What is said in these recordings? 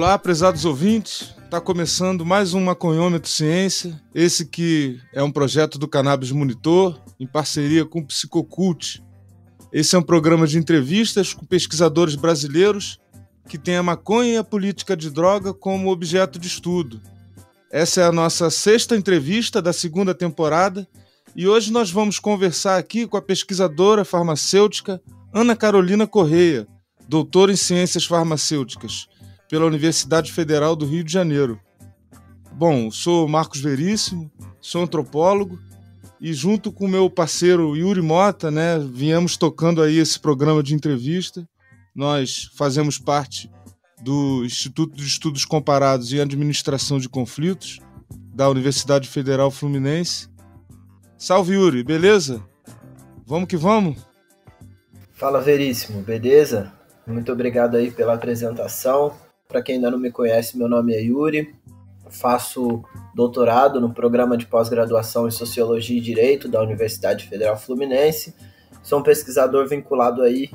Olá, prezados ouvintes. Está começando mais um Maconhômetro Ciência, esse que é um projeto do Cannabis Monitor, em parceria com o Psicocult. Esse é um programa de entrevistas com pesquisadores brasileiros que têm a maconha e a política de droga como objeto de estudo. Essa é a nossa sexta entrevista da segunda temporada e hoje nós vamos conversar aqui com a pesquisadora farmacêutica Ana Carolina Correia, doutora em ciências farmacêuticas pela Universidade Federal do Rio de Janeiro. Bom, sou Marcos Veríssimo, sou antropólogo e junto com meu parceiro Yuri Mota, né, viemos tocando aí esse programa de entrevista. Nós fazemos parte do Instituto de Estudos Comparados e Administração de Conflitos da Universidade Federal Fluminense. Salve Yuri, beleza? Vamos que vamos. Fala Veríssimo, beleza? Muito obrigado aí pela apresentação, para quem ainda não me conhece, meu nome é Yuri, faço doutorado no programa de pós-graduação em Sociologia e Direito da Universidade Federal Fluminense. Sou um pesquisador vinculado aí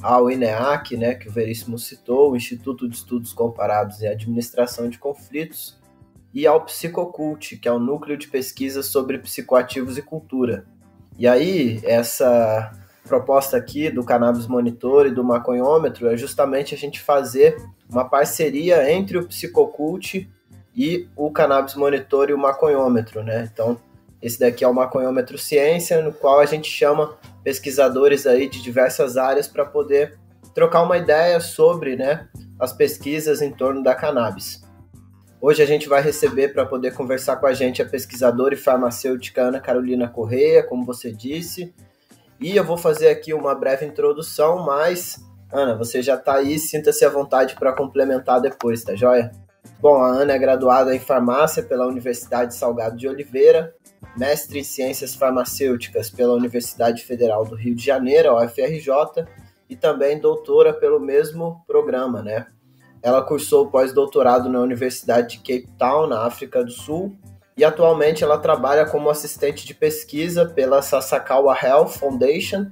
ao INEAC, né, que o Veríssimo citou, o Instituto de Estudos Comparados em Administração de Conflitos, e ao Psicocult, que é o núcleo de pesquisa sobre psicoativos e cultura. E aí, essa proposta aqui do Cannabis Monitor e do Maconhômetro é justamente a gente fazer uma parceria entre o Psicocult e o Cannabis Monitor e o Maconhômetro, né? Então, esse daqui é o Maconhômetro Ciência, no qual a gente chama pesquisadores aí de diversas áreas para poder trocar uma ideia sobre, né, as pesquisas em torno da cannabis. Hoje a gente vai receber para poder conversar com a gente a pesquisadora e farmacêutica Ana Carolina Correia, como você disse, e eu vou fazer aqui uma breve introdução, mas Ana, você já está aí, sinta-se à vontade para complementar depois, tá joia? Bom, a Ana é graduada em farmácia pela Universidade Salgado de Oliveira, mestre em ciências farmacêuticas pela Universidade Federal do Rio de Janeiro, a UFRJ, e também doutora pelo mesmo programa, né? Ela cursou pós-doutorado na Universidade de Cape Town, na África do Sul, e atualmente ela trabalha como assistente de pesquisa pela Sasakawa Health Foundation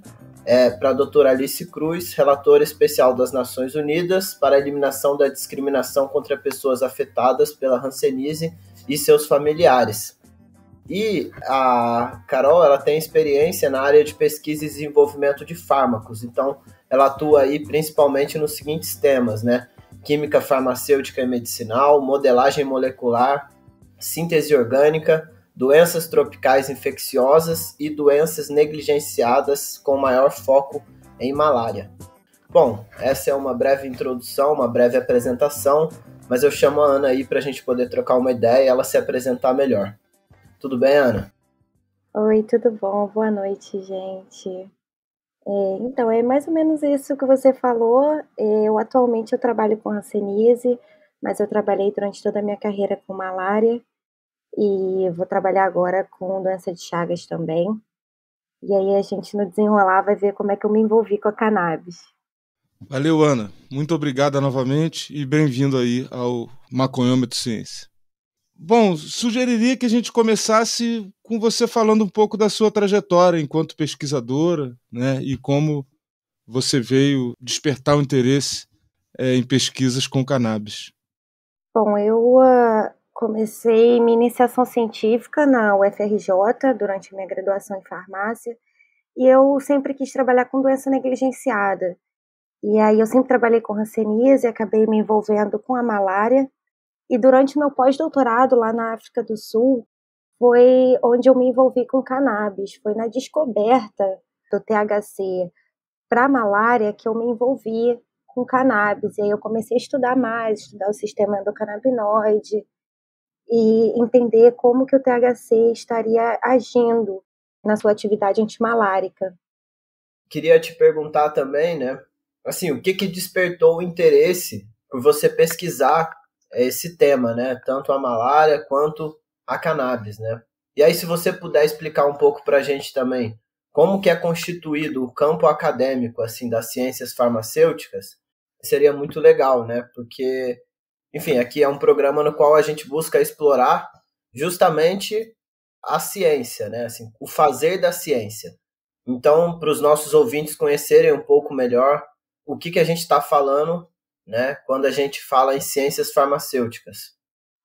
é, para a doutora Alice Cruz, relatora especial das Nações Unidas para a eliminação da discriminação contra pessoas afetadas pela Hanseníase e seus familiares. E a Carol, ela tem experiência na área de pesquisa e desenvolvimento de fármacos, então ela atua aí principalmente nos seguintes temas, né? Química farmacêutica e medicinal, modelagem molecular, síntese orgânica, doenças tropicais infecciosas e doenças negligenciadas com maior foco em malária. Bom, essa é uma breve introdução, uma breve apresentação, mas eu chamo a Ana aí para a gente poder trocar uma ideia e ela se apresentar melhor. Tudo bem, Ana? Oi, tudo bom? Boa noite, gente. É, então, é mais ou menos isso que você falou. É, eu atualmente eu trabalho com a Senise, mas eu trabalhei durante toda a minha carreira com malária e vou trabalhar agora com doença de Chagas também. E aí a gente no desenrolar vai ver como é que eu me envolvi com a cannabis. Valeu, Ana. Muito obrigada novamente e bem-vindo aí ao Maconhômetro Ciência. Bom, sugeriria que a gente começasse com você falando um pouco da sua trajetória enquanto pesquisadora, né, e como você veio despertar o interesse é, em pesquisas com cannabis. Bom, eu uh, comecei minha iniciação científica na UFRJ durante minha graduação em farmácia e eu sempre quis trabalhar com doença negligenciada. E aí eu sempre trabalhei com hanseníase e acabei me envolvendo com a malária. E durante meu pós-doutorado lá na África do Sul foi onde eu me envolvi com cannabis, foi na descoberta do THC para a malária que eu me envolvi com cannabis. E aí eu comecei a estudar mais, estudar o sistema endocannabinoide e entender como que o THC estaria agindo na sua atividade antimalárica. Queria te perguntar também, né? Assim, o que que despertou o interesse por você pesquisar esse tema, né? Tanto a malária quanto a cannabis, né? E aí, se você puder explicar um pouco para a gente também, como que é constituído o campo acadêmico assim das ciências farmacêuticas seria muito legal, né? Porque, enfim, aqui é um programa no qual a gente busca explorar justamente a ciência, né? Assim, o fazer da ciência. Então, para os nossos ouvintes conhecerem um pouco melhor o que, que a gente está falando, né? Quando a gente fala em ciências farmacêuticas.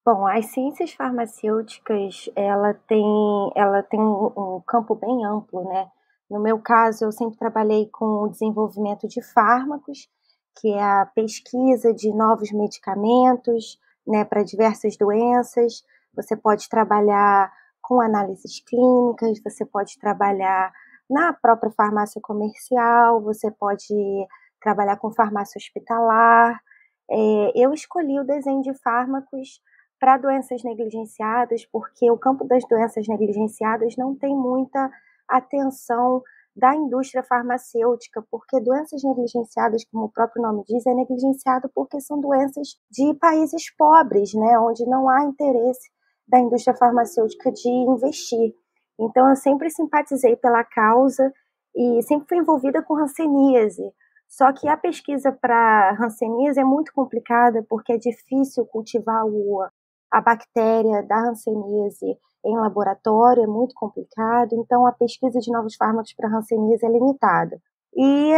Bom, as ciências farmacêuticas, ela tem, ela tem um, um campo bem amplo, né? No meu caso, eu sempre trabalhei com o desenvolvimento de fármacos, que é a pesquisa de novos medicamentos né, para diversas doenças. Você pode trabalhar com análises clínicas, você pode trabalhar na própria farmácia comercial, você pode trabalhar com farmácia hospitalar. É, eu escolhi o desenho de fármacos para doenças negligenciadas, porque o campo das doenças negligenciadas não tem muita atenção da indústria farmacêutica, porque doenças negligenciadas, como o próprio nome diz, é negligenciado porque são doenças de países pobres, né, onde não há interesse da indústria farmacêutica de investir. Então eu sempre simpatizei pela causa e sempre fui envolvida com ranceníase. Só que a pesquisa para ranceníase é muito complicada porque é difícil cultivar a bactéria da ranceníase em laboratório, é muito complicado, então a pesquisa de novos fármacos para hanseníase é limitada. E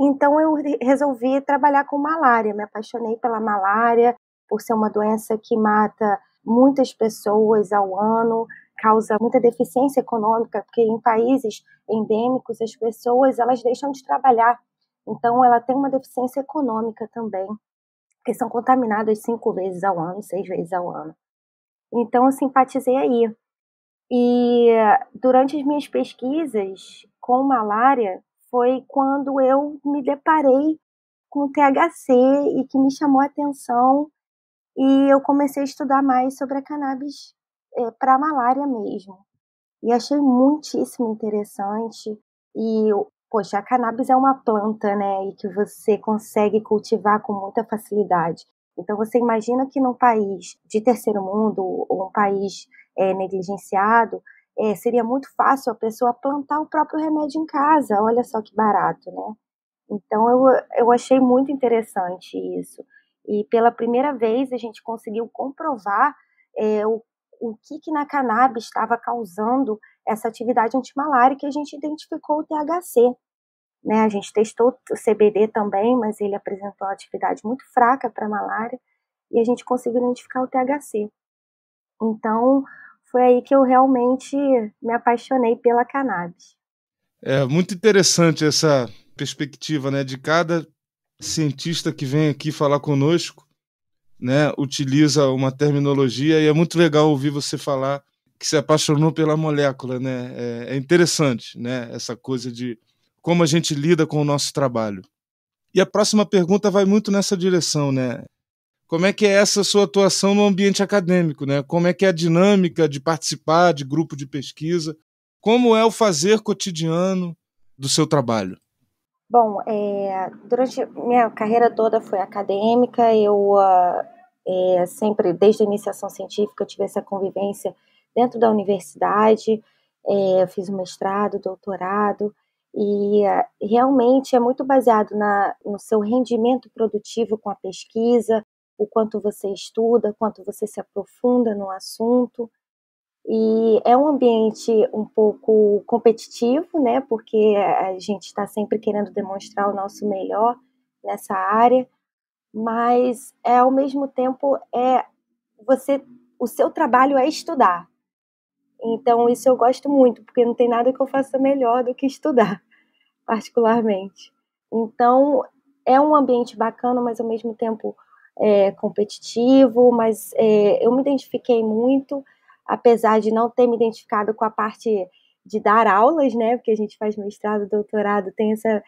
então eu resolvi trabalhar com malária, me apaixonei pela malária, por ser uma doença que mata muitas pessoas ao ano, causa muita deficiência econômica, porque em países endêmicos as pessoas elas deixam de trabalhar. Então ela tem uma deficiência econômica também, porque são contaminadas cinco vezes ao ano, seis vezes ao ano. Então eu simpatizei aí. E durante as minhas pesquisas com malária foi quando eu me deparei com o THC e que me chamou a atenção e eu comecei a estudar mais sobre a cannabis é, para malária mesmo. E achei muitíssimo interessante e poxa, a cannabis é uma planta, né, e que você consegue cultivar com muita facilidade. Então, você imagina que num país de terceiro mundo, ou um país é, negligenciado, é, seria muito fácil a pessoa plantar o próprio remédio em casa. Olha só que barato, né? Então, eu, eu achei muito interessante isso. E pela primeira vez a gente conseguiu comprovar é, o, o que, que na cannabis estava causando essa atividade antimalária que a gente identificou o THC. Né? A gente testou o CBD também, mas ele apresentou atividade muito fraca para malária e a gente conseguiu identificar o THC. Então, foi aí que eu realmente me apaixonei pela cannabis. É muito interessante essa perspectiva, né, de cada cientista que vem aqui falar conosco, né, utiliza uma terminologia e é muito legal ouvir você falar que se apaixonou pela molécula, né? É, é interessante, né, essa coisa de como a gente lida com o nosso trabalho. E a próxima pergunta vai muito nessa direção, né? Como é que é essa sua atuação no ambiente acadêmico, né? Como é que é a dinâmica de participar de grupo de pesquisa? Como é o fazer cotidiano do seu trabalho? Bom, é, durante minha carreira toda foi acadêmica, eu ah, é, sempre, desde a iniciação científica, tive essa convivência dentro da universidade, é, fiz mestrado, doutorado, e eh, realmente é muito baseado na, no seu rendimento produtivo com a pesquisa, o quanto você estuda, quanto você se aprofunda no assunto. E é um ambiente um pouco competitivo, né? Porque a gente está sempre querendo demonstrar o nosso melhor nessa área, mas é ao mesmo tempo é você o seu trabalho é estudar. Então, isso eu gosto muito, porque não tem nada que eu faça melhor do que estudar, particularmente. Então, é um ambiente bacana, mas ao mesmo tempo é, competitivo. Mas é, eu me identifiquei muito, apesar de não ter me identificado com a parte de dar aulas, né? Porque a gente faz mestrado, doutorado, tem essa,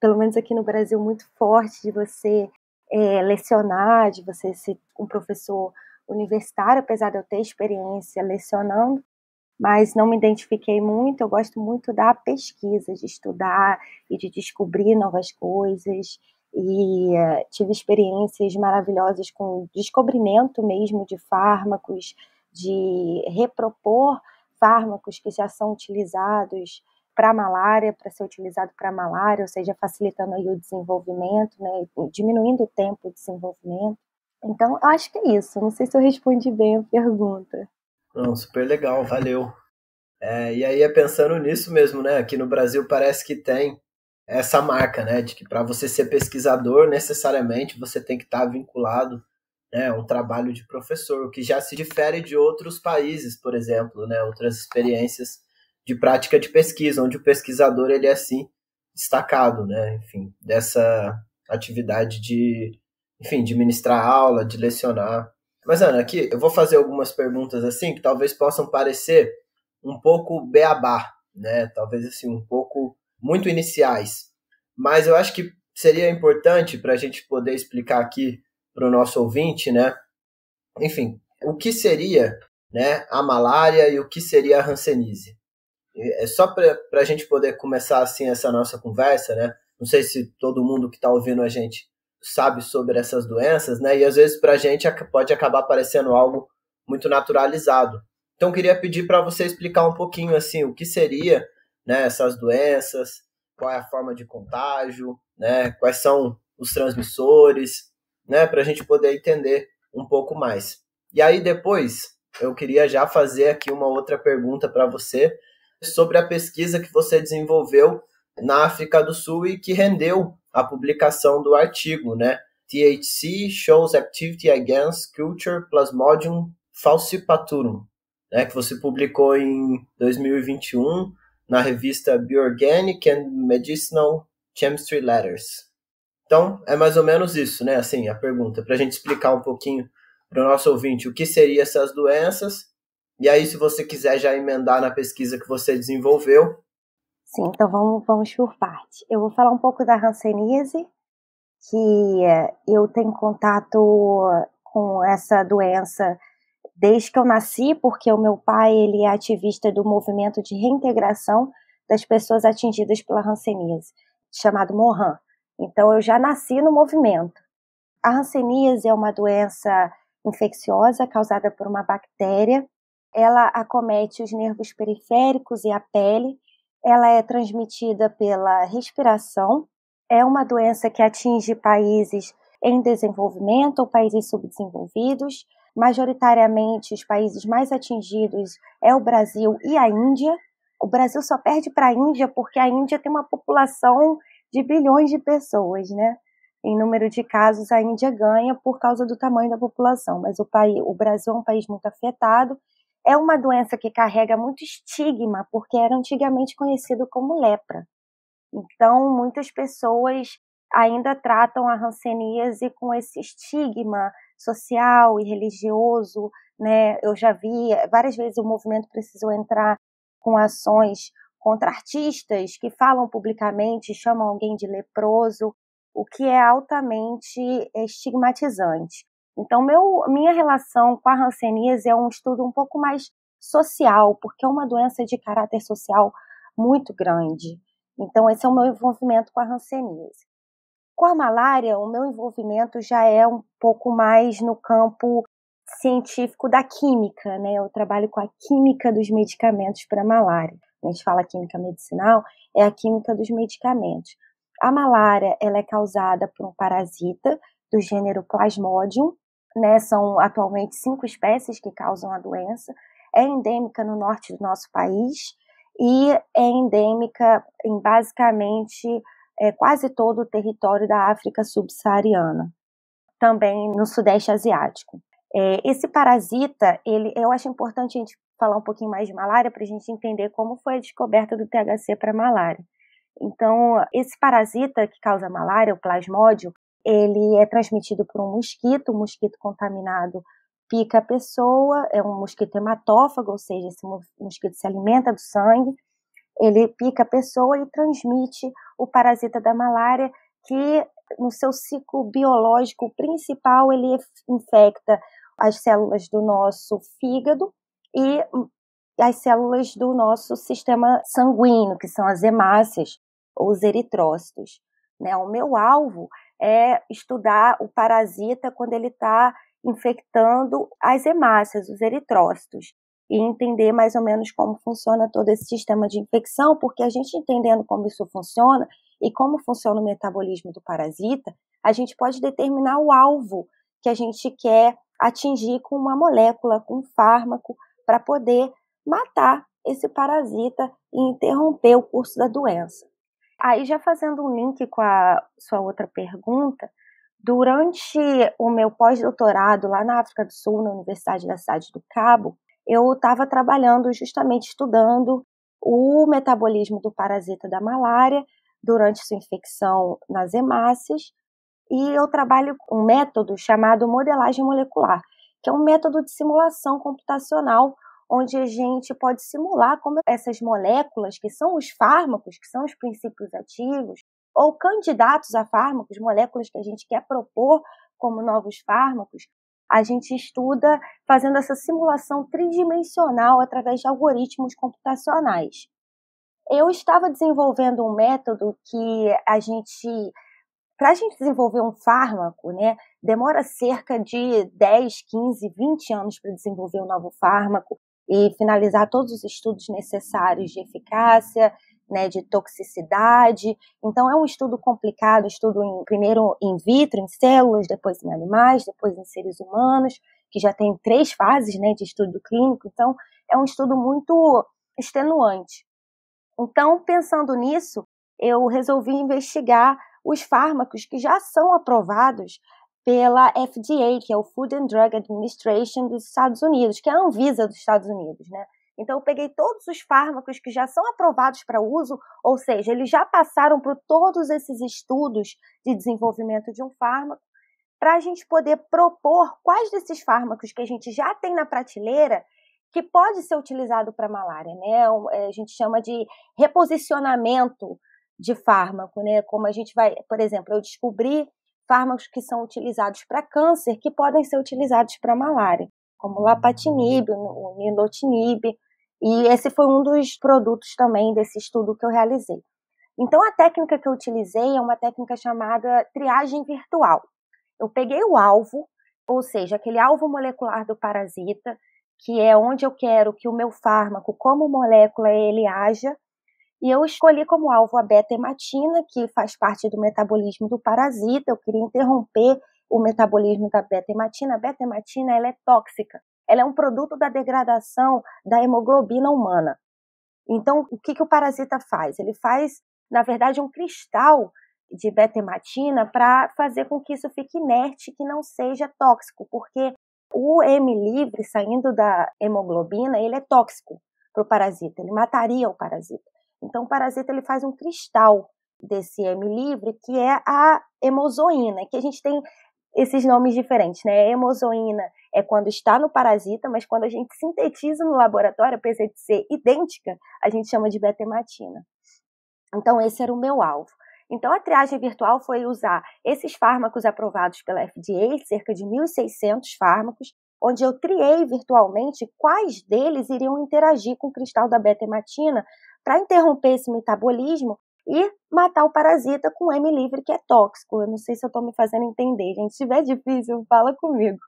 pelo menos aqui no Brasil, muito forte de você é, lecionar, de você ser um professor universitário, apesar de eu ter experiência lecionando, mas não me identifiquei muito. Eu gosto muito da pesquisa, de estudar e de descobrir novas coisas. E uh, tive experiências maravilhosas com descobrimento mesmo de fármacos, de repropor fármacos que já são utilizados para malária, para ser utilizado para malária, ou seja, facilitando aí o desenvolvimento, né, diminuindo o tempo de desenvolvimento. Então, eu acho que é isso. Não sei se eu respondi bem a pergunta. Não, super legal, valeu. É, e aí é pensando nisso mesmo, né? Aqui no Brasil parece que tem essa marca, né? De que para você ser pesquisador, necessariamente você tem que estar tá vinculado né, ao trabalho de professor, o que já se difere de outros países, por exemplo, né? Outras experiências de prática de pesquisa, onde o pesquisador ele é assim destacado, né? Enfim, dessa atividade de, enfim, de ministrar aula, de lecionar. Mas, Ana, aqui eu vou fazer algumas perguntas assim que talvez possam parecer um pouco beabá, né? Talvez assim, um pouco muito iniciais. Mas eu acho que seria importante para a gente poder explicar aqui para o nosso ouvinte, né? Enfim, o que seria né, a malária e o que seria a Hanseníase? É só para a gente poder começar assim essa nossa conversa, né? Não sei se todo mundo que está ouvindo a gente sabe sobre essas doenças, né? E às vezes para a gente pode acabar parecendo algo muito naturalizado. Então queria pedir para você explicar um pouquinho assim o que seria, né, essas doenças, qual é a forma de contágio, né? Quais são os transmissores, né? Para a gente poder entender um pouco mais. E aí depois eu queria já fazer aqui uma outra pergunta para você sobre a pesquisa que você desenvolveu na África do Sul e que rendeu a publicação do artigo, né? THC shows activity against culture plasmodium falciparum, né, que você publicou em 2021 na revista Bioorganic and Medicinal Chemistry Letters. Então, é mais ou menos isso, né? Assim, a pergunta, para a gente explicar um pouquinho para o nosso ouvinte o que seriam essas doenças. E aí, se você quiser já emendar na pesquisa que você desenvolveu, Sim, então vamos, vamos por parte. Eu vou falar um pouco da Hanseníase, que eh, eu tenho contato com essa doença desde que eu nasci, porque o meu pai ele é ativista do movimento de reintegração das pessoas atingidas pela Hanseníase, chamado Mohan. Então eu já nasci no movimento. A Hanseníase é uma doença infecciosa causada por uma bactéria. Ela acomete os nervos periféricos e a pele ela é transmitida pela respiração. É uma doença que atinge países em desenvolvimento ou países subdesenvolvidos. Majoritariamente, os países mais atingidos é o Brasil e a Índia. O Brasil só perde para a Índia porque a Índia tem uma população de bilhões de pessoas, né? Em número de casos, a Índia ganha por causa do tamanho da população, mas o, país, o Brasil é um país muito afetado é uma doença que carrega muito estigma, porque era antigamente conhecido como lepra. Então, muitas pessoas ainda tratam a hanseníase com esse estigma social e religioso, né? Eu já vi várias vezes o movimento precisou entrar com ações contra artistas que falam publicamente, chamam alguém de leproso, o que é altamente estigmatizante. Então, meu, minha relação com a Hanseníase é um estudo um pouco mais social, porque é uma doença de caráter social muito grande. Então, esse é o meu envolvimento com a Hanseníase. Com a malária, o meu envolvimento já é um pouco mais no campo científico da química, né? Eu trabalho com a química dos medicamentos para malária. A gente fala química medicinal, é a química dos medicamentos. A malária, ela é causada por um parasita do gênero Plasmodium, né? São atualmente cinco espécies que causam a doença. É endêmica no norte do nosso país e é endêmica em basicamente é, quase todo o território da África subsaariana, também no Sudeste Asiático. É, esse parasita, ele, eu acho importante a gente falar um pouquinho mais de malária para a gente entender como foi a descoberta do THC para malária. Então, esse parasita que causa malária, o plasmódio, ele é transmitido por um mosquito, o um mosquito contaminado pica a pessoa, é um mosquito hematófago, ou seja, esse mosquito se alimenta do sangue, ele pica a pessoa e transmite o parasita da malária, que no seu ciclo biológico principal ele infecta as células do nosso fígado e as células do nosso sistema sanguíneo, que são as hemácias ou os eritrócitos. Né? O meu alvo é estudar o parasita quando ele está infectando as hemácias, os eritrócitos, e entender mais ou menos como funciona todo esse sistema de infecção, porque a gente entendendo como isso funciona e como funciona o metabolismo do parasita, a gente pode determinar o alvo que a gente quer atingir com uma molécula, com um fármaco, para poder matar esse parasita e interromper o curso da doença. Aí, já fazendo um link com a sua outra pergunta, durante o meu pós-doutorado lá na África do Sul, na Universidade da Cidade do Cabo, eu estava trabalhando justamente estudando o metabolismo do parasita da malária durante sua infecção nas hemácias. E eu trabalho com um método chamado modelagem molecular, que é um método de simulação computacional onde a gente pode simular como essas moléculas, que são os fármacos, que são os princípios ativos, ou candidatos a fármacos, moléculas que a gente quer propor como novos fármacos, a gente estuda fazendo essa simulação tridimensional através de algoritmos computacionais. Eu estava desenvolvendo um método que a gente para a gente desenvolver um fármaco, né, demora cerca de 10, 15, 20 anos para desenvolver um novo fármaco e finalizar todos os estudos necessários de eficácia, né, de toxicidade. Então, é um estudo complicado, estudo em, primeiro in vitro, em células, depois em animais, depois em seres humanos, que já tem três fases né, de estudo clínico. Então, é um estudo muito extenuante. Então, pensando nisso, eu resolvi investigar os fármacos que já são aprovados pela FDA, que é o Food and Drug Administration dos Estados Unidos, que é a Anvisa dos Estados Unidos, né? Então eu peguei todos os fármacos que já são aprovados para uso, ou seja, eles já passaram por todos esses estudos de desenvolvimento de um fármaco, para a gente poder propor quais desses fármacos que a gente já tem na prateleira que pode ser utilizado para malária, né? É é, a gente chama de reposicionamento de fármaco, né? Como a gente vai, por exemplo, eu descobri fármacos que são utilizados para câncer que podem ser utilizados para malária, como o lapatinib, o nilotinib, e esse foi um dos produtos também desse estudo que eu realizei. Então a técnica que eu utilizei é uma técnica chamada triagem virtual. Eu peguei o alvo, ou seja, aquele alvo molecular do parasita, que é onde eu quero que o meu fármaco, como molécula, ele haja, e eu escolhi como alvo a beta-hematina, que faz parte do metabolismo do parasita. Eu queria interromper o metabolismo da beta-hematina. A beta-hematina ela é tóxica. Ela é um produto da degradação da hemoglobina humana. Então, o que, que o parasita faz? Ele faz, na verdade, um cristal de beta-hematina para fazer com que isso fique inerte, que não seja tóxico, porque o M livre saindo da hemoglobina, ele é tóxico para o parasita, ele mataria o parasita. Então, o parasita ele faz um cristal desse M livre, que é a hemozoína, que a gente tem esses nomes diferentes, né? Hemozoína é quando está no parasita, mas quando a gente sintetiza no laboratório, apesar de ser idêntica, a gente chama de betematina. Então, esse era o meu alvo. Então, a triagem virtual foi usar esses fármacos aprovados pela FDA, cerca de 1.600 fármacos, onde eu triei virtualmente quais deles iriam interagir com o cristal da betematina para interromper esse metabolismo e matar o parasita com M livre, que é tóxico. Eu não sei se eu estou me fazendo entender, gente. Se tiver difícil, fala comigo.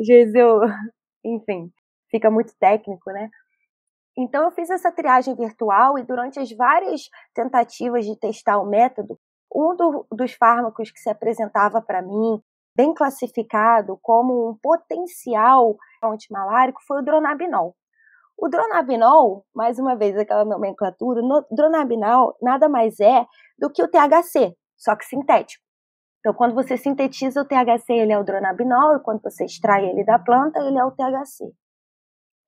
Às vezes eu, enfim, fica muito técnico, né? Então eu fiz essa triagem virtual e durante as várias tentativas de testar o método, um do, dos fármacos que se apresentava para mim, bem classificado como um potencial antimalárico, foi o dronabinol. O dronabinol, mais uma vez aquela nomenclatura, no, dronabinol nada mais é do que o THC, só que sintético. Então, quando você sintetiza o THC, ele é o dronabinol, e quando você extrai ele da planta, ele é o THC.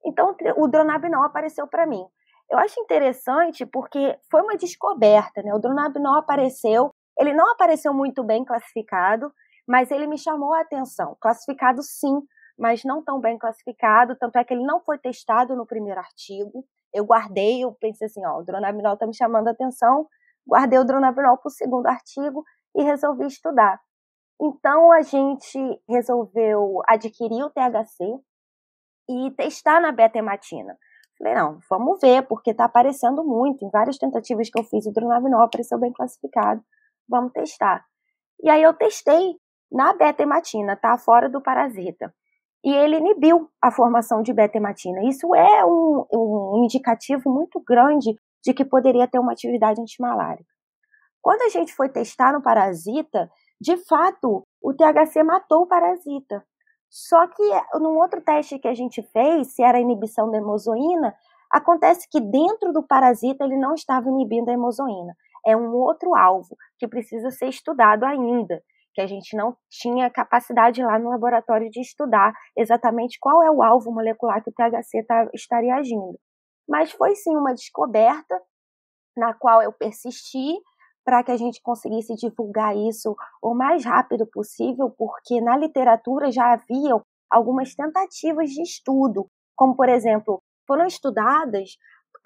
Então, o dronabinol apareceu para mim. Eu acho interessante porque foi uma descoberta, né? O dronabinol apareceu, ele não apareceu muito bem classificado, mas ele me chamou a atenção. Classificado sim, mas não tão bem classificado, tanto é que ele não foi testado no primeiro artigo. Eu guardei, eu pensei assim, ó, o dronabinol está me chamando a atenção, guardei o dronabinol para o segundo artigo e resolvi estudar. Então a gente resolveu adquirir o THC e testar na beta betamatina. Falei, não, vamos ver, porque está aparecendo muito. Em várias tentativas que eu fiz, o dronabinol apareceu bem classificado. Vamos testar. E aí eu testei na betamatina, tá? Fora do parasita e ele inibiu a formação de beta-hematina. Isso é um, um, indicativo muito grande de que poderia ter uma atividade antimalárica. Quando a gente foi testar no parasita, de fato, o THC matou o parasita. Só que num outro teste que a gente fez, se era inibição da hemozoína, acontece que dentro do parasita ele não estava inibindo a hemozoína. É um outro alvo que precisa ser estudado ainda que a gente não tinha capacidade lá no laboratório de estudar exatamente qual é o alvo molecular que o THC tá, estaria agindo. Mas foi sim uma descoberta na qual eu persisti para que a gente conseguisse divulgar isso o mais rápido possível, porque na literatura já haviam algumas tentativas de estudo, como por exemplo, foram estudadas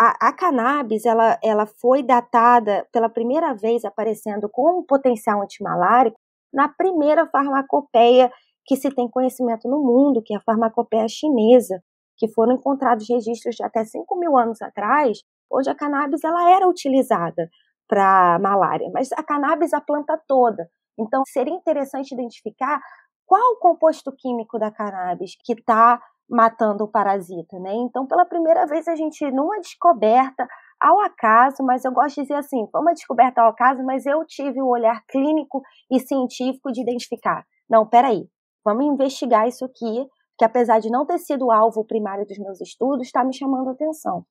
a, a, cannabis ela, ela foi datada pela primeira vez aparecendo com um potencial antimalárico na primeira farmacopeia que se tem conhecimento no mundo, que é a farmacopeia chinesa, que foram encontrados registros de até 5 mil anos atrás, onde a cannabis ela era utilizada para malária, mas a cannabis a planta toda. Então seria interessante identificar qual o composto químico da cannabis que está matando o parasita, né? Então, pela primeira vez, a gente, numa descoberta, ao acaso, mas eu gosto de dizer assim, foi uma descoberta ao acaso, mas eu tive o um olhar clínico e científico de identificar. Não, peraí, vamos investigar isso aqui, que apesar de não ter sido o alvo primário dos meus estudos, está me chamando a atenção.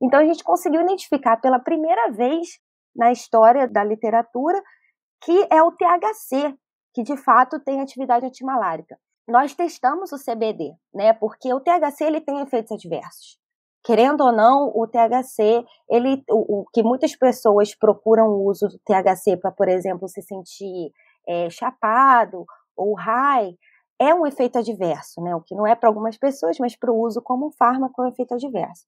Então a gente conseguiu identificar pela primeira vez na história da literatura que é o THC, que de fato tem atividade antimalárica. Nós testamos o CBD, né? Porque o THC ele tem efeitos adversos querendo ou não, o THC, ele, o, o que muitas pessoas procuram o uso do THC para, por exemplo, se sentir é, chapado ou high, é um efeito adverso, né? O que não é para algumas pessoas, mas para o uso como um fármaco é um efeito adverso.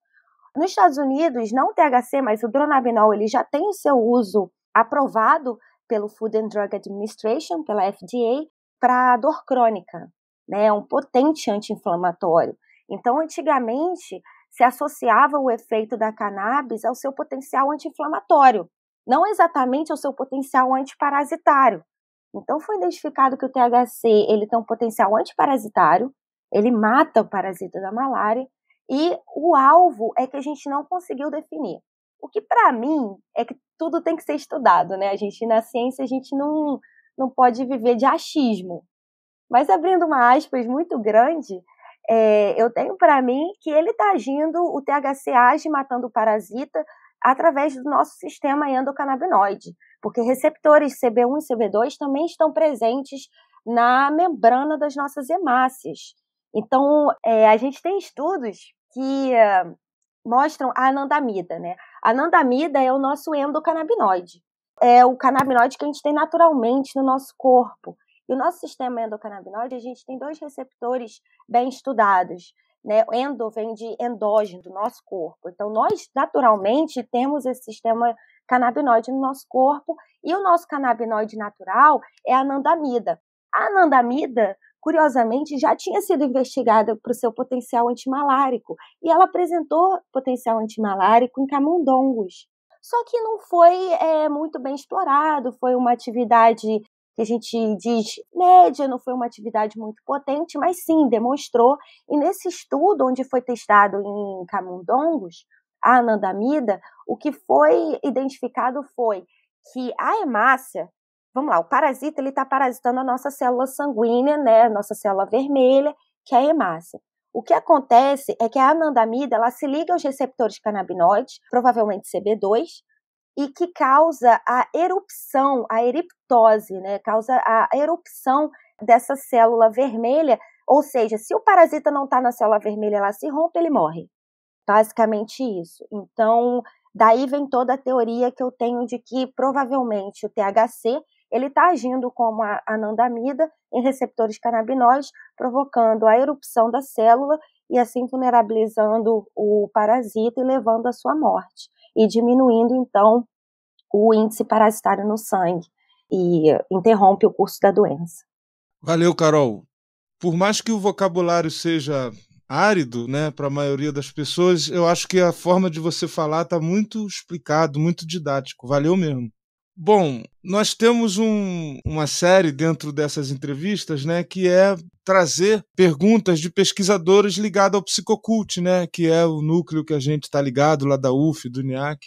Nos Estados Unidos, não o THC, mas o dronabinol, ele já tem o seu uso aprovado pelo Food and Drug Administration, pela FDA, para dor crônica, né? É um potente anti-inflamatório. Então, antigamente, se associava o efeito da cannabis ao seu potencial anti-inflamatório, não exatamente ao seu potencial antiparasitário. Então foi identificado que o THC ele tem um potencial antiparasitário, ele mata o parasita da malária e o alvo é que a gente não conseguiu definir. O que para mim é que tudo tem que ser estudado, né? A gente na ciência a gente não não pode viver de achismo. Mas abrindo uma aspas muito grande, é, eu tenho para mim que ele está agindo, o THC age matando o parasita através do nosso sistema endocannabinoide, porque receptores CB1 e CB2 também estão presentes na membrana das nossas hemácias. Então, é, a gente tem estudos que é, mostram a anandamida, né? A anandamida é o nosso endocannabinoide. É o canabinoide que a gente tem naturalmente no nosso corpo. E o nosso sistema endocannabinoide, a gente tem dois receptores bem estudados. Né? Endo vem de endógeno, do nosso corpo. Então, nós, naturalmente, temos esse sistema canabinoide no nosso corpo. E o nosso canabinoide natural é a anandamida. A anandamida, curiosamente, já tinha sido investigada para o seu potencial antimalárico. E ela apresentou potencial antimalárico em camundongos. Só que não foi é, muito bem explorado, foi uma atividade que a gente diz média, não foi uma atividade muito potente, mas sim demonstrou. E nesse estudo, onde foi testado em camundongos, a anandamida, o que foi identificado foi que a hemácia, vamos lá, o parasita ele está parasitando a nossa célula sanguínea, né, nossa célula vermelha, que é a hemácia. O que acontece é que a anandamida ela se liga aos receptores canabinoides, provavelmente CB2, e que causa a erupção, a eriptose, né? Causa a erupção dessa célula vermelha, ou seja, se o parasita não está na célula vermelha, ela se rompe, ele morre. Basicamente isso. Então, daí vem toda a teoria que eu tenho de que provavelmente o THC ele está agindo como a anandamida em receptores canabinoides, provocando a erupção da célula e assim vulnerabilizando o parasita e levando à sua morte e diminuindo então o índice parasitário no sangue e interrompe o curso da doença. Valeu, Carol. Por mais que o vocabulário seja árido, né, para a maioria das pessoas, eu acho que a forma de você falar está muito explicado, muito didático. Valeu mesmo. Bom, nós temos um, uma série dentro dessas entrevistas, né, que é trazer perguntas de pesquisadores ligados ao psicocult, né, que é o núcleo que a gente está ligado lá da UF, do NIAC.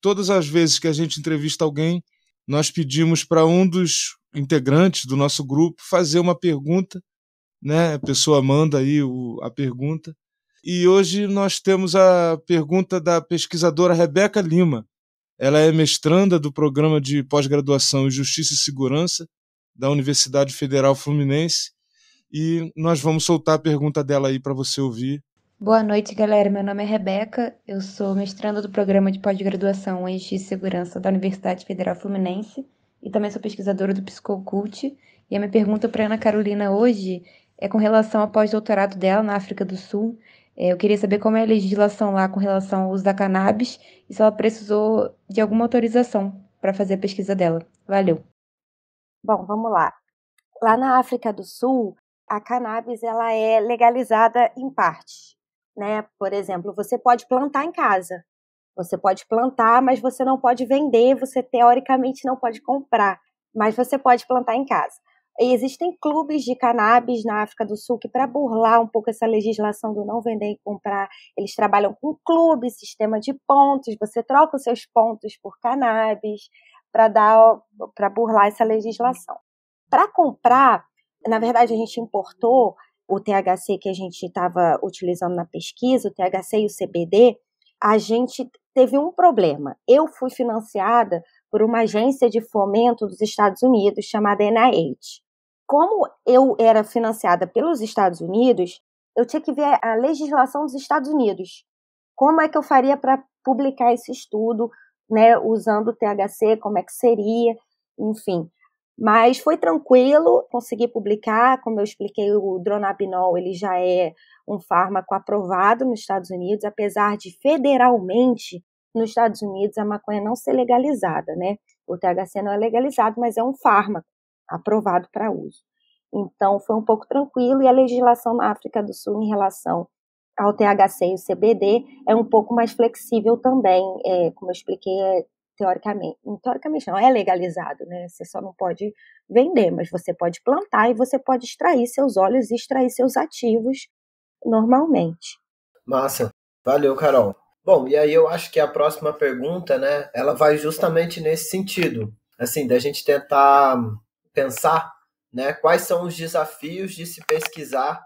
Todas as vezes que a gente entrevista alguém, nós pedimos para um dos integrantes do nosso grupo fazer uma pergunta, né, a pessoa manda aí o, a pergunta. E hoje nós temos a pergunta da pesquisadora Rebeca Lima, ela é mestranda do programa de pós-graduação em Justiça e Segurança da Universidade Federal Fluminense e nós vamos soltar a pergunta dela aí para você ouvir. Boa noite, galera. Meu nome é Rebeca, eu sou mestranda do programa de pós-graduação em Justiça e Segurança da Universidade Federal Fluminense e também sou pesquisadora do Psicocult. E a minha pergunta para Ana Carolina hoje é com relação ao pós-doutorado dela na África do Sul é, eu queria saber como é a legislação lá com relação ao uso da cannabis e se ela precisou de alguma autorização para fazer a pesquisa dela. Valeu. Bom, vamos lá. Lá na África do Sul, a cannabis ela é legalizada em parte, né? Por exemplo, você pode plantar em casa. Você pode plantar, mas você não pode vender, você teoricamente não pode comprar, mas você pode plantar em casa existem clubes de cannabis na África do Sul que, para burlar um pouco essa legislação do não vender e comprar, eles trabalham com clubes, sistema de pontos, você troca os seus pontos por cannabis para dar para burlar essa legislação. Para comprar, na verdade a gente importou o THC que a gente estava utilizando na pesquisa, o THC e o CBD, a gente teve um problema. Eu fui financiada por uma agência de fomento dos Estados Unidos chamada NIH como eu era financiada pelos Estados Unidos, eu tinha que ver a legislação dos Estados Unidos. Como é que eu faria para publicar esse estudo, né, usando o THC, como é que seria, enfim. Mas foi tranquilo, consegui publicar, como eu expliquei, o dronabinol, ele já é um fármaco aprovado nos Estados Unidos, apesar de federalmente nos Estados Unidos a maconha não ser legalizada, né? O THC não é legalizado, mas é um fármaco aprovado para uso. Então, foi um pouco tranquilo e a legislação na África do Sul em relação ao THC e o CBD é um pouco mais flexível também, é, como eu expliquei é, teoricamente. Hum, teoricamente não, é legalizado, né? Você só não pode vender, mas você pode plantar e você pode extrair seus óleos e extrair seus ativos normalmente. Massa. Valeu, Carol. Bom, e aí eu acho que a próxima pergunta, né, ela vai justamente nesse sentido, assim, da gente tentar pensar né, quais são os desafios de se pesquisar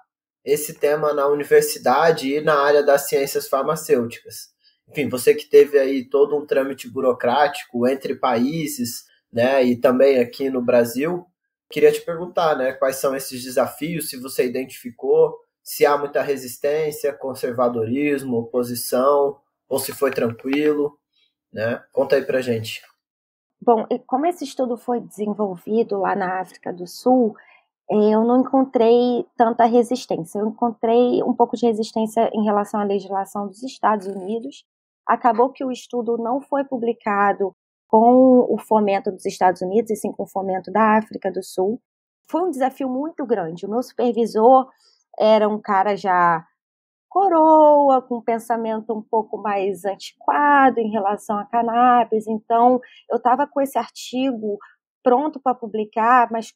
esse tema na universidade e na área das ciências farmacêuticas. Enfim, você que teve aí todo um trâmite burocrático entre países, né, e também aqui no Brasil, queria te perguntar, né, quais são esses desafios, se você identificou, se há muita resistência, conservadorismo, oposição, ou se foi tranquilo, né? Conta aí pra gente. Bom, e como esse estudo foi desenvolvido lá na África do Sul, eh, eu não encontrei tanta resistência. Eu encontrei um pouco de resistência em relação à legislação dos Estados Unidos. Acabou que o estudo não foi publicado com o fomento dos Estados Unidos, e sim com o fomento da África do Sul. Foi um desafio muito grande. O meu supervisor era um cara já coroa, com um pensamento um pouco mais antiquado em relação a cannabis. Então, eu estava com esse artigo pronto para publicar, mas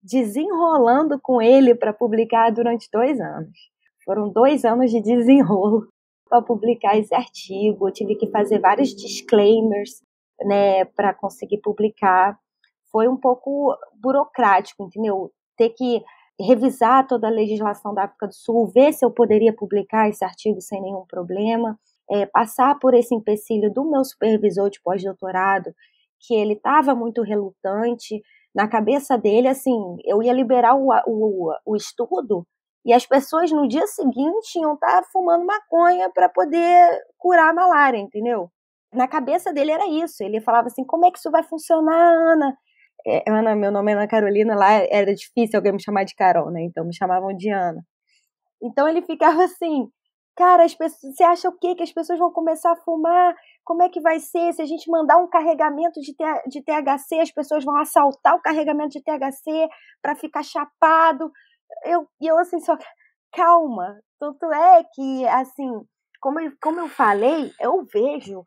desenrolando com ele para publicar durante dois anos. Foram dois anos de desenrolo para publicar esse artigo. Eu tive que fazer vários disclaimers né, para conseguir publicar. Foi um pouco burocrático, entendeu? Ter que revisar toda a legislação da África do Sul, ver se eu poderia publicar esse artigo sem nenhum problema, é, passar por esse empecilho do meu supervisor de pós-doutorado, que ele estava muito relutante, na cabeça dele, assim, eu ia liberar o, o, o estudo e as pessoas no dia seguinte iam estar tá fumando maconha para poder curar a malária, entendeu? Na cabeça dele era isso. Ele falava assim: como é que isso vai funcionar, Ana? É, Ana, ah, meu nome é Ana Carolina, lá era difícil alguém me chamar de Carol, né? Então me chamavam de Ana. Então ele ficava assim, cara, as pessoas, você acha o quê? Que as pessoas vão começar a fumar? Como é que vai ser? Se a gente mandar um carregamento de, de THC, as pessoas vão assaltar o carregamento de THC para ficar chapado. Eu, e eu assim, só calma. Tanto é que, assim, como como eu falei, eu vejo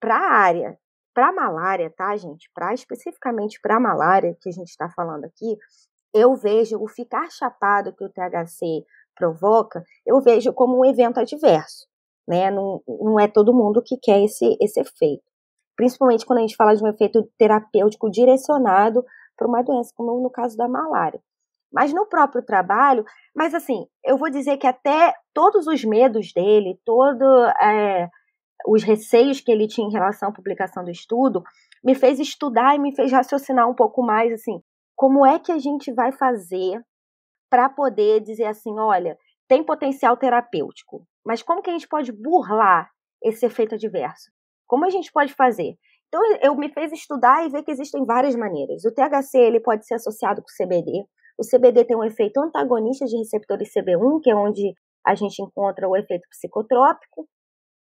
para a área para malária, tá, gente? Para especificamente para malária que a gente está falando aqui, eu vejo o ficar chapado que o THC provoca, eu vejo como um evento adverso, né? Não, não é todo mundo que quer esse, esse efeito. Principalmente quando a gente fala de um efeito terapêutico direcionado para uma doença, como no caso da malária. Mas no próprio trabalho, mas assim, eu vou dizer que até todos os medos dele, todo. É, os receios que ele tinha em relação à publicação do estudo, me fez estudar e me fez raciocinar um pouco mais assim, como é que a gente vai fazer para poder dizer assim, olha, tem potencial terapêutico, mas como que a gente pode burlar esse efeito adverso? Como a gente pode fazer? Então eu me fez estudar e ver que existem várias maneiras. O THC ele pode ser associado com o CBD. O CBD tem um efeito antagonista de receptores CB1, que é onde a gente encontra o efeito psicotrópico.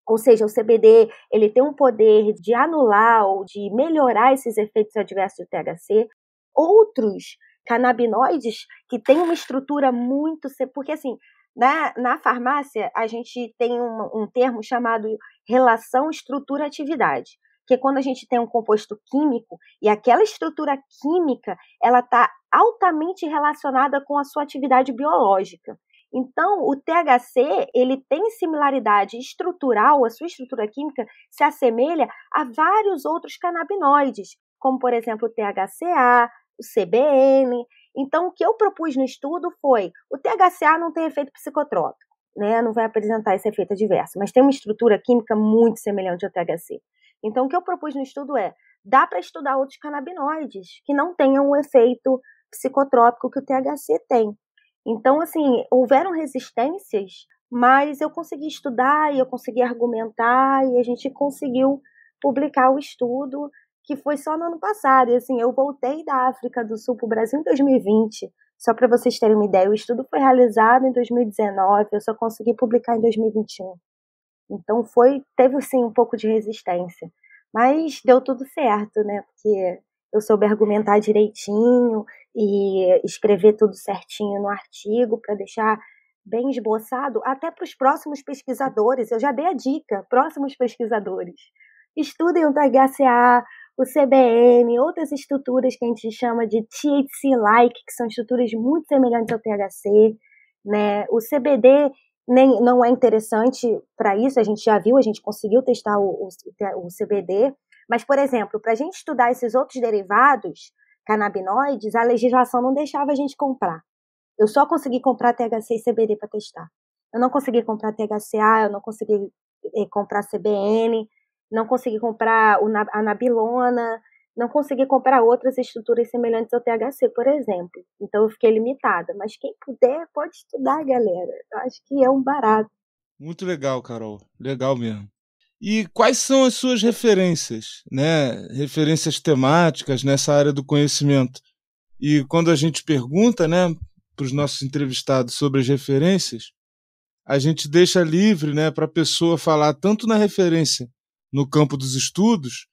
Ou seja, o CBD ele tem um poder de anular ou de melhorar esses efeitos adversos do THC. Outros canabinoides que têm uma estrutura muito. Porque, assim, na, né, na farmácia, a gente tem um, um termo chamado relação estrutura-atividade. Que é quando a gente tem um composto químico e aquela estrutura química ela está altamente relacionada com a sua atividade biológica. Então, o THC, ele tem similaridade estrutural, a sua estrutura química se assemelha a vários outros canabinoides, como por exemplo o THCA, o CBN. Então, o que eu propus no estudo foi: o THCA não tem efeito psicotrópico. Né, não vai apresentar esse efeito adverso, mas tem uma estrutura química muito semelhante ao THC. Então, o que eu propus no estudo é: dá para estudar outros canabinoides que não tenham o efeito psicotrópico que o THC tem. Então, assim, houveram resistências, mas eu consegui estudar e eu consegui argumentar e a gente conseguiu publicar o estudo que foi só no ano passado. E, assim, eu voltei da África do Sul para o Brasil em 2020. Só para vocês terem uma ideia, o estudo foi realizado em 2019, eu só consegui publicar em 2021. Então foi, teve sim um pouco de resistência, mas deu tudo certo, né? Porque eu soube argumentar direitinho e escrever tudo certinho no artigo para deixar bem esboçado até para os próximos pesquisadores. Eu já dei a dica, próximos pesquisadores. Estudem o THCA, o CBN, outras estruturas que a gente chama de THC-like, que são estruturas muito semelhantes ao THC, né? O CBD nem, não é interessante para isso, a gente já viu, a gente conseguiu testar o, o, o CBD, mas, por exemplo, para a gente estudar esses outros derivados canabinoides, a legislação não deixava a gente comprar. Eu só consegui comprar THC e CBD para testar. Eu não consegui comprar THCA, eu não consegui eh, comprar CBN, não consegui comprar o, a nabilona, não consegui comprar outras estruturas semelhantes ao THC, por exemplo. Então eu fiquei limitada. Mas quem puder, pode estudar, galera. Eu acho que é um barato. Muito legal, Carol. Legal mesmo. E quais são as suas referências, né? Referências temáticas nessa área do conhecimento. E quando a gente pergunta, né, para os nossos entrevistados sobre as referências, a gente deixa livre, né, para a pessoa falar tanto na referência no campo dos estudos,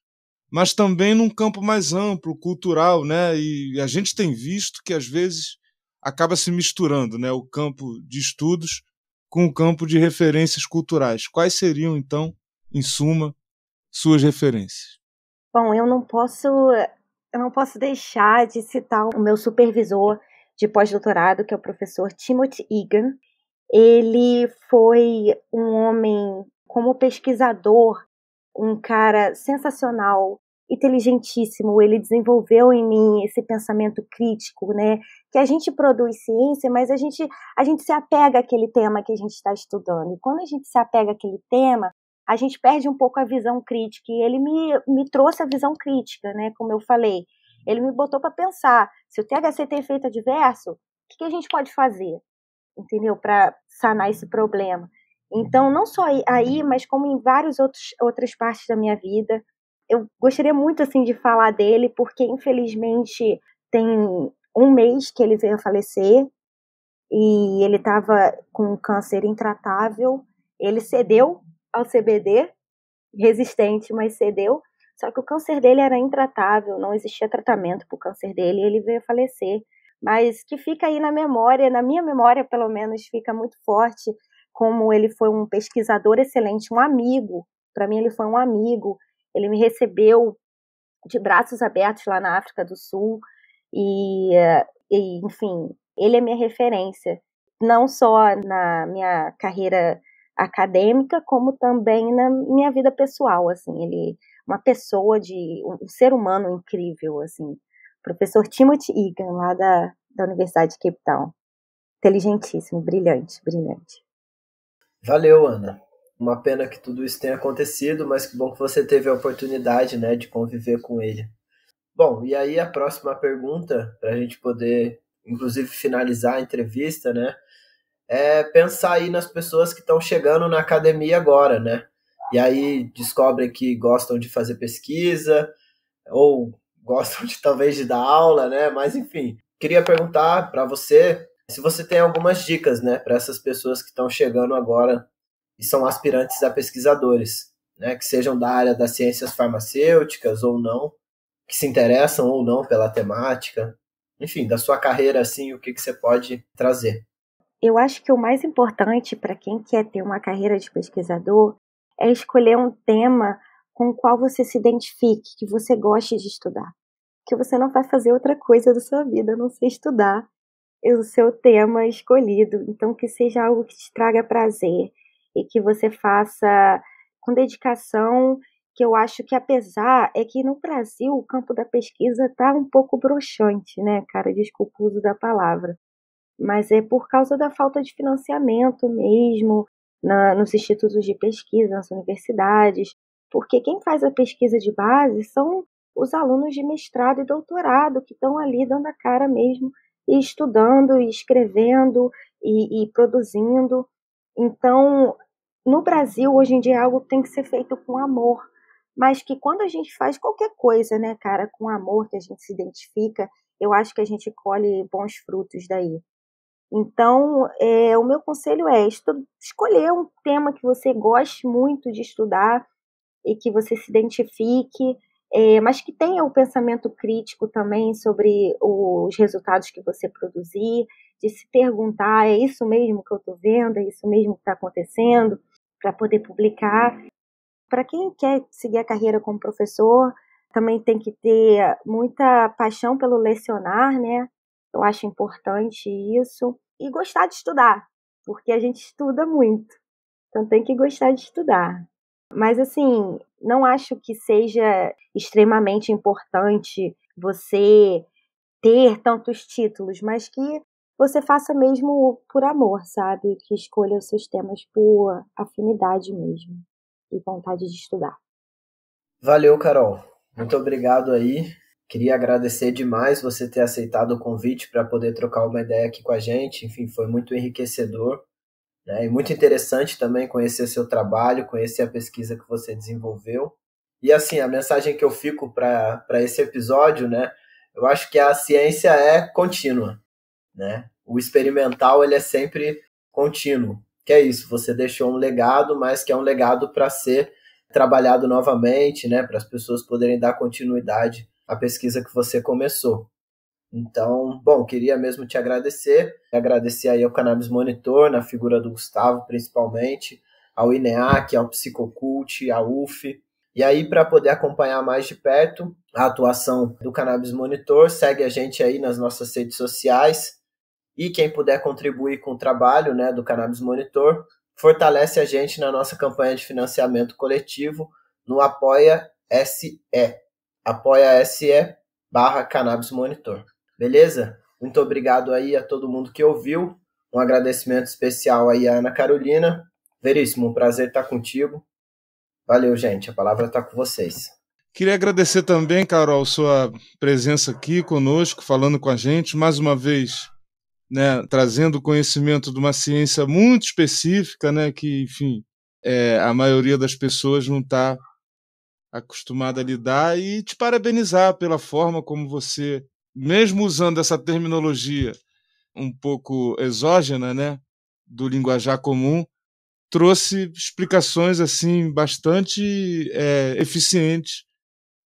mas também num campo mais amplo, cultural, né? E a gente tem visto que às vezes acaba se misturando, né, o campo de estudos com o campo de referências culturais. Quais seriam então em suma, suas referências? Bom, eu não posso, eu não posso deixar de citar o meu supervisor de pós-doutorado, que é o professor Timothy Egan. Ele foi um homem, como pesquisador, um cara sensacional, inteligentíssimo. Ele desenvolveu em mim esse pensamento crítico, né? Que a gente produz ciência, mas a gente, a gente se apega àquele tema que a gente está estudando. E quando a gente se apega àquele tema, a gente perde um pouco a visão crítica. E ele me, me trouxe a visão crítica, né? Como eu falei. Ele me botou para pensar: se o THC tem efeito adverso, o que, que a gente pode fazer? Entendeu? Para sanar esse problema. Então, não só aí, mas como em várias outros, outras partes da minha vida. Eu gostaria muito, assim, de falar dele, porque, infelizmente, tem um mês que ele veio a falecer e ele estava com um câncer intratável. Ele cedeu ao CBD, resistente, mas cedeu. Só que o câncer dele era intratável, não existia tratamento para o câncer dele, e ele veio falecer. Mas que fica aí na memória, na minha memória pelo menos, fica muito forte como ele foi um pesquisador excelente, um amigo. Para mim, ele foi um amigo. Ele me recebeu de braços abertos lá na África do Sul. E, e enfim, ele é minha referência, não só na minha carreira acadêmica, como também na minha vida pessoal, assim, ele uma pessoa de um ser humano incrível, assim. Professor Timothy Egan, lá da, da Universidade de Cape Town. Inteligentíssimo, brilhante, brilhante. Valeu, Ana. Uma pena que tudo isso tenha acontecido, mas que bom que você teve a oportunidade, né, de conviver com ele. Bom, e aí a próxima pergunta, para a gente poder, inclusive, finalizar a entrevista, né? é pensar aí nas pessoas que estão chegando na academia agora, né? E aí descobrem que gostam de fazer pesquisa ou gostam de talvez de dar aula, né? Mas enfim, queria perguntar para você se você tem algumas dicas, né, para essas pessoas que estão chegando agora e são aspirantes a pesquisadores, né, que sejam da área das ciências farmacêuticas ou não, que se interessam ou não pela temática, enfim, da sua carreira assim, o que que você pode trazer? eu acho que o mais importante para quem quer ter uma carreira de pesquisador é escolher um tema com o qual você se identifique, que você goste de estudar. Que você não vai fazer outra coisa da sua vida, a não ser estudar o seu tema escolhido. Então, que seja algo que te traga prazer e que você faça com dedicação, que eu acho que apesar é que no Brasil o campo da pesquisa está um pouco broxante, né, cara? Desculpa o uso da palavra mas é por causa da falta de financiamento mesmo na, nos institutos de pesquisa, nas universidades, porque quem faz a pesquisa de base são os alunos de mestrado e doutorado que estão ali dando a cara mesmo e estudando e escrevendo e, e produzindo. Então, no Brasil, hoje em dia, algo tem que ser feito com amor, mas que quando a gente faz qualquer coisa, né, cara, com amor, que a gente se identifica, eu acho que a gente colhe bons frutos daí. Então, é, o meu conselho é escolher um tema que você goste muito de estudar e que você se identifique, é, mas que tenha o um pensamento crítico também sobre os resultados que você produzir, de se perguntar: é isso mesmo que eu estou vendo? É isso mesmo que está acontecendo? Para poder publicar. Para quem quer seguir a carreira como professor, também tem que ter muita paixão pelo lecionar, né? Eu acho importante isso. E gostar de estudar, porque a gente estuda muito. Então tem que gostar de estudar. Mas assim, não acho que seja extremamente importante você ter tantos títulos, mas que você faça mesmo por amor, sabe? Que escolha os seus temas por afinidade mesmo e vontade de estudar. Valeu, Carol. Muito obrigado aí Queria agradecer demais você ter aceitado o convite para poder trocar uma ideia aqui com a gente. Enfim, foi muito enriquecedor né? e muito interessante também conhecer seu trabalho, conhecer a pesquisa que você desenvolveu. E assim, a mensagem que eu fico para esse episódio, né? Eu acho que a ciência é contínua, né? O experimental ele é sempre contínuo. Que é isso, você deixou um legado, mas que é um legado para ser trabalhado novamente, né? Para as pessoas poderem dar continuidade a pesquisa que você começou. Então, bom, queria mesmo te agradecer, agradecer aí ao Cannabis Monitor, na figura do Gustavo principalmente, ao INEAC, ao Psicocult, à UF. E aí, para poder acompanhar mais de perto a atuação do Cannabis Monitor, segue a gente aí nas nossas redes sociais. E quem puder contribuir com o trabalho né, do Cannabis Monitor, fortalece a gente na nossa campanha de financiamento coletivo no Apoia SE apoia.se barra Cannabis Monitor. Beleza? Muito obrigado aí a todo mundo que ouviu. Um agradecimento especial aí à Ana Carolina. Veríssimo, um prazer estar contigo. Valeu, gente. A palavra está com vocês. Queria agradecer também, Carol, sua presença aqui conosco, falando com a gente, mais uma vez, né, trazendo conhecimento de uma ciência muito específica, né, que, enfim, é, a maioria das pessoas não está acostumado a lidar e te parabenizar pela forma como você, mesmo usando essa terminologia um pouco exógena, né, do linguajar comum, trouxe explicações assim bastante é, eficientes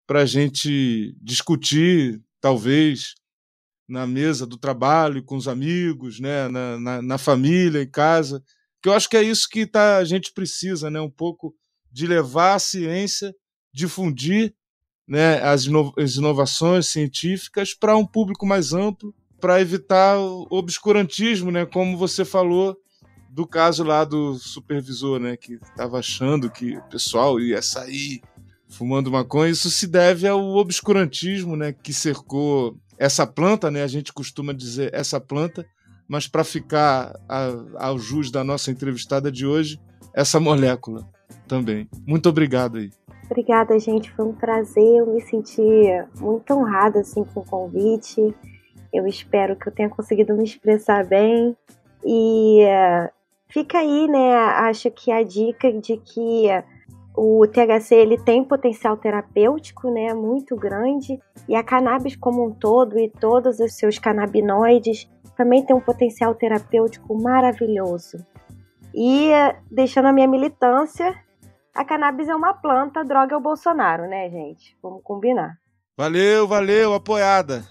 para a gente discutir, talvez na mesa do trabalho, com os amigos, né, na, na, na família, em casa, que eu acho que é isso que tá, a gente precisa, né, um pouco de levar a ciência difundir né, as, ino as inovações científicas para um público mais amplo, para evitar o obscurantismo, né, como você falou do caso lá do supervisor, né, que estava achando que o pessoal ia sair fumando maconha. Isso se deve ao obscurantismo, né, que cercou essa planta, né? A gente costuma dizer essa planta, mas para ficar a, ao jus da nossa entrevistada de hoje, essa molécula também. Muito obrigado aí. Obrigada, gente. Foi um prazer. Eu me senti muito honrada assim, com o convite. Eu espero que eu tenha conseguido me expressar bem. E eh, fica aí, né? Acho que a dica de que o THC ele tem potencial terapêutico, né, muito grande, e a cannabis como um todo e todos os seus canabinoides também tem um potencial terapêutico maravilhoso. E deixando a minha militância, a cannabis é uma planta, droga é o Bolsonaro, né, gente? Vamos combinar. Valeu, valeu, apoiada.